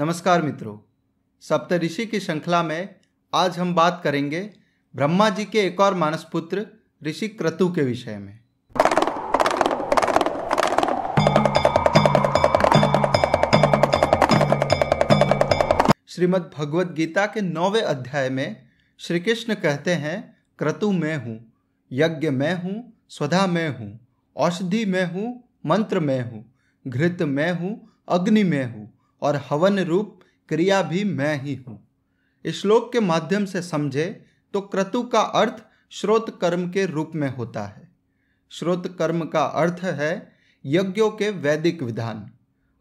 नमस्कार मित्रों सप्तऋषि की श्रृंखला में आज हम बात करेंगे ब्रह्मा जी के एक और मानस पुत्र ऋषि क्रतु के विषय में श्रीमद् भगवद गीता के नौवे अध्याय में श्री कृष्ण कहते हैं क्रतु मैं हूँ यज्ञ मैं हूँ स्वधा मैं हूँ औषधि मैं हूँ मंत्र मैं हूँ घृत मैं हूँ अग्नि मैं हूँ और हवन रूप क्रिया भी मैं ही हूँ श्लोक के माध्यम से समझे तो क्रतु का अर्थ श्रोत कर्म के रूप में होता है श्रोत कर्म का अर्थ है यज्ञों के वैदिक विधान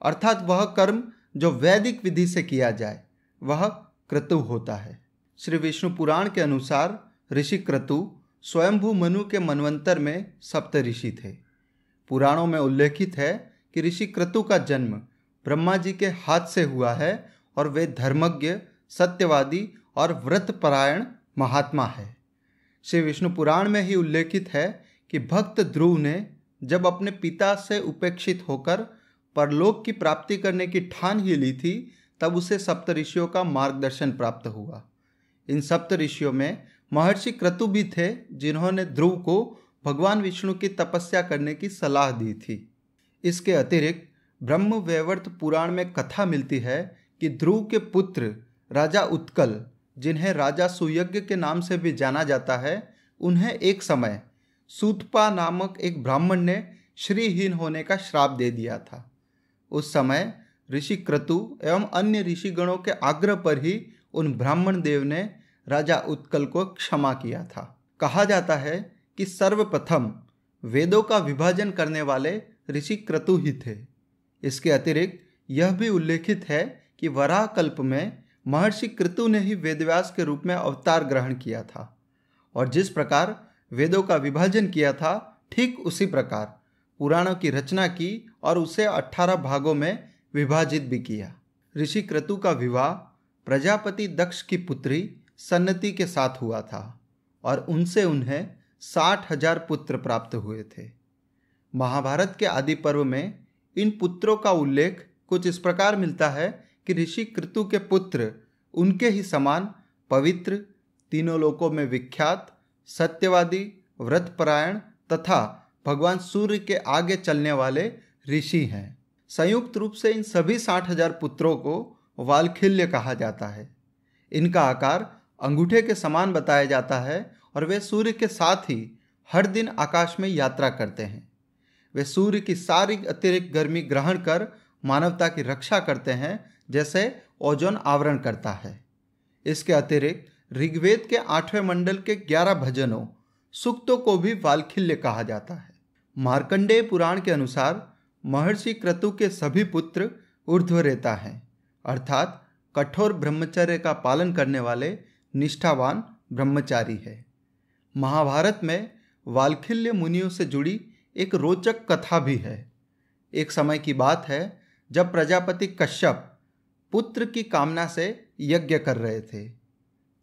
अर्थात वह कर्म जो वैदिक विधि से किया जाए वह क्रतु होता है श्री विष्णु पुराण के अनुसार ऋषि क्रतु स्वयंभू मनु के मनवंतर में सप्त ऋषि थे पुराणों में उल्लेखित है कि ऋषि क्रतु का जन्म ब्रह्मा जी के हाथ से हुआ है और वे धर्मज्ञ सत्यवादी और व्रतपरायण महात्मा है श्री विष्णु पुराण में ही उल्लेखित है कि भक्त ध्रुव ने जब अपने पिता से उपेक्षित होकर परलोक की प्राप्ति करने की ठान ही ली थी तब उसे सप्तऋषियों का मार्गदर्शन प्राप्त हुआ इन सप्तऋषियों में महर्षि क्रतु भी थे जिन्होंने ध्रुव को भगवान विष्णु की तपस्या करने की सलाह दी थी इसके अतिरिक्त ब्रह्म वैवर्त पुराण में कथा मिलती है कि ध्रुव के पुत्र राजा उत्कल जिन्हें राजा सुयज्ञ के नाम से भी जाना जाता है उन्हें एक समय सूतपा नामक एक ब्राह्मण ने श्रीहीन होने का श्राप दे दिया था उस समय ऋषि क्रतु एवं अन्य ऋषिगणों के आग्रह पर ही उन ब्राह्मण देव ने राजा उत्कल को क्षमा किया था कहा जाता है कि सर्वप्रथम वेदों का विभाजन करने वाले ऋषि क्रतु ही थे इसके अतिरिक्त यह भी उल्लेखित है कि वराह कल्प में महर्षि कृतु ने ही वेदव्यास के रूप में अवतार ग्रहण किया था और जिस प्रकार वेदों का विभाजन किया था ठीक उसी प्रकार पुराणों की रचना की और उसे 18 भागों में विभाजित भी किया ऋषि क्रतु का विवाह प्रजापति दक्ष की पुत्री सन्नति के साथ हुआ था और उनसे उन्हें साठ हजार पुत्र प्राप्त हुए थे महाभारत के आदि पर्व में इन पुत्रों का उल्लेख कुछ इस प्रकार मिलता है कि ऋषि कृतु के पुत्र उनके ही समान पवित्र तीनों लोकों में विख्यात सत्यवादी व्रतपरायण तथा भगवान सूर्य के आगे चलने वाले ऋषि हैं संयुक्त रूप से इन सभी साठ हजार पुत्रों को वालखिल्य कहा जाता है इनका आकार अंगूठे के समान बताया जाता है और वे सूर्य के साथ ही हर दिन आकाश में यात्रा करते हैं वे सूर्य की सारी अतिरिक्त गर्मी ग्रहण कर मानवता की रक्षा करते हैं जैसे ओजोन आवरण करता है इसके अतिरिक्त ऋग्वेद के आठवें मंडल के ग्यारह भजनों सुक्तों को भी वालखिल्य कहा जाता है मार्कंडेय पुराण के अनुसार महर्षि क्रतु के सभी पुत्र ऊर्ध्व रहता है अर्थात कठोर ब्रह्मचर्य का पालन करने वाले निष्ठावान ब्रह्मचारी है महाभारत में वालखिल्य मुनियों से जुड़ी एक रोचक कथा भी है एक समय की बात है जब प्रजापति कश्यप पुत्र की कामना से यज्ञ कर रहे थे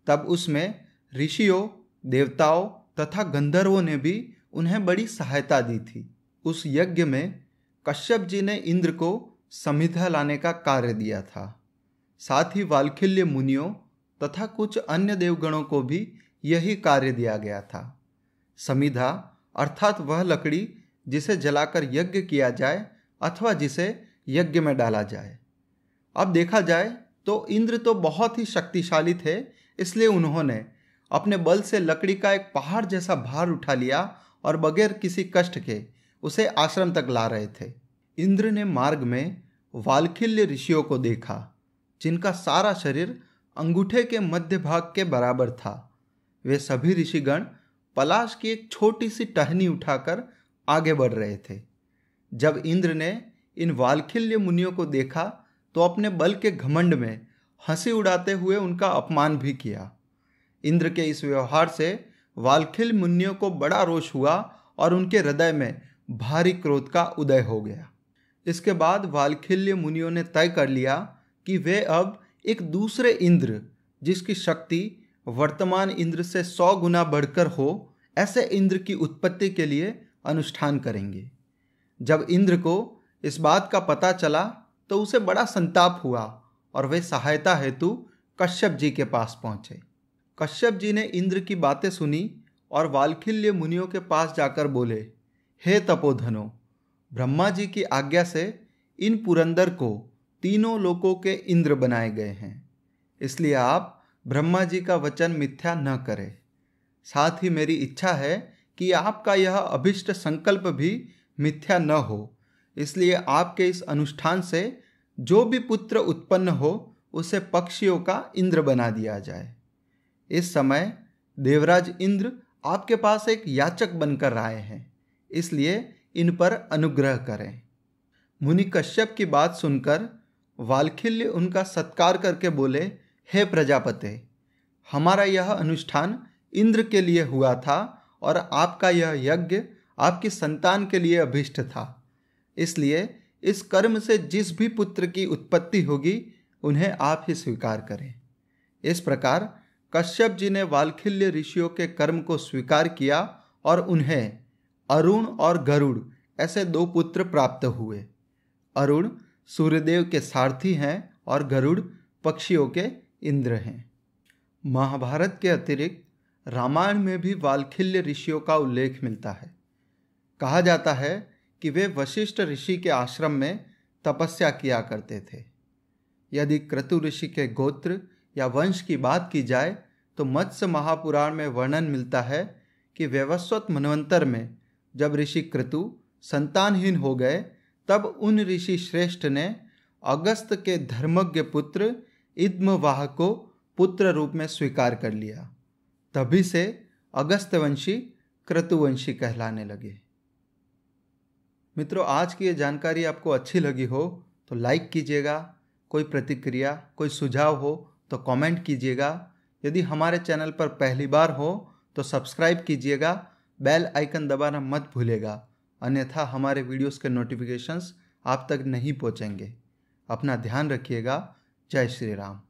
तब उसमें ऋषियों देवताओं तथा गंधर्वों ने भी उन्हें बड़ी सहायता दी थी उस यज्ञ में कश्यप जी ने इंद्र को समिधा लाने का कार्य दिया था साथ ही वालखिल्य मुनियों तथा कुछ अन्य देवगणों को भी यही कार्य दिया गया था समिधा अर्थात वह लकड़ी जिसे जलाकर यज्ञ किया जाए अथवा जिसे यज्ञ में डाला जाए अब देखा जाए तो इंद्र तो बहुत ही शक्तिशाली थे इसलिए उन्होंने अपने बल से लकड़ी का एक पहाड़ जैसा भार उठा लिया और बगैर किसी कष्ट के उसे आश्रम तक ला रहे थे इंद्र ने मार्ग में वालखिल्य ऋषियों को देखा जिनका सारा शरीर अंगूठे के मध्य भाग के बराबर था वे सभी ऋषिगण पलाश की एक छोटी सी टहनी उठाकर आगे बढ़ रहे थे जब इंद्र ने इन वालखिल्य मुनियों को देखा तो अपने बल के घमंड में हंसी उड़ाते हुए उनका अपमान भी किया इंद्र के इस व्यवहार से वालखिल मुनियों को बड़ा रोष हुआ और उनके हृदय में भारी क्रोध का उदय हो गया इसके बाद वालखिल्य मुनियों ने तय कर लिया कि वे अब एक दूसरे इंद्र जिसकी शक्ति वर्तमान इंद्र से सौ गुना बढ़कर हो ऐसे इंद्र की उत्पत्ति के लिए अनुष्ठान करेंगे जब इंद्र को इस बात का पता चला तो उसे बड़ा संताप हुआ और वे सहायता हेतु कश्यप जी के पास पहुँचे कश्यप जी ने इंद्र की बातें सुनी और वालखिल्य मुनियों के पास जाकर बोले हे तपोधनो ब्रह्मा जी की आज्ञा से इन पुरंदर को तीनों लोकों के इंद्र बनाए गए हैं इसलिए आप ब्रह्मा जी का वचन मिथ्या न करें साथ ही मेरी इच्छा है कि आपका यह अभिष्ट संकल्प भी मिथ्या न हो इसलिए आपके इस अनुष्ठान से जो भी पुत्र उत्पन्न हो उसे पक्षियों का इंद्र बना दिया जाए इस समय देवराज इंद्र आपके पास एक याचक बनकर आए हैं इसलिए इन पर अनुग्रह करें मुनि कश्यप की बात सुनकर वालखिल्य उनका सत्कार करके बोले हे प्रजापते हमारा यह अनुष्ठान इंद्र के लिए हुआ था और आपका यह यज्ञ आपकी संतान के लिए अभिष्ट था इसलिए इस कर्म से जिस भी पुत्र की उत्पत्ति होगी उन्हें आप ही स्वीकार करें इस प्रकार कश्यप जी ने वालखिल्य ऋषियों के कर्म को स्वीकार किया और उन्हें अरुण और गरुड़ ऐसे दो पुत्र प्राप्त हुए अरुण सूर्यदेव के सारथी हैं और गरुड़ पक्षियों के इंद्र हैं महाभारत के अतिरिक्त रामायण में भी वालखिल्य ऋषियों का उल्लेख मिलता है कहा जाता है कि वे वशिष्ठ ऋषि के आश्रम में तपस्या किया करते थे यदि क्रतु ऋषि के गोत्र या वंश की बात की जाए तो मत्स्य महापुराण में वर्णन मिलता है कि व्यवस्वत मनवंतर में जब ऋषि क्रतु संतानहीन हो गए तब उन ऋषि श्रेष्ठ ने अगस्त के धर्मज्ञ पुत्र इद्मवाह को पुत्र रूप में स्वीकार कर लिया तभी से अगस्त्यवंशी क्रतुवंशी कहलाने लगे मित्रों आज की ये जानकारी आपको अच्छी लगी हो तो लाइक कीजिएगा कोई प्रतिक्रिया कोई सुझाव हो तो कमेंट कीजिएगा यदि हमारे चैनल पर पहली बार हो तो सब्सक्राइब कीजिएगा बेल आइकन दबाना मत भूलेगा अन्यथा हमारे वीडियोस के नोटिफिकेशंस आप तक नहीं पहुंचेंगे अपना ध्यान रखिएगा जय श्री राम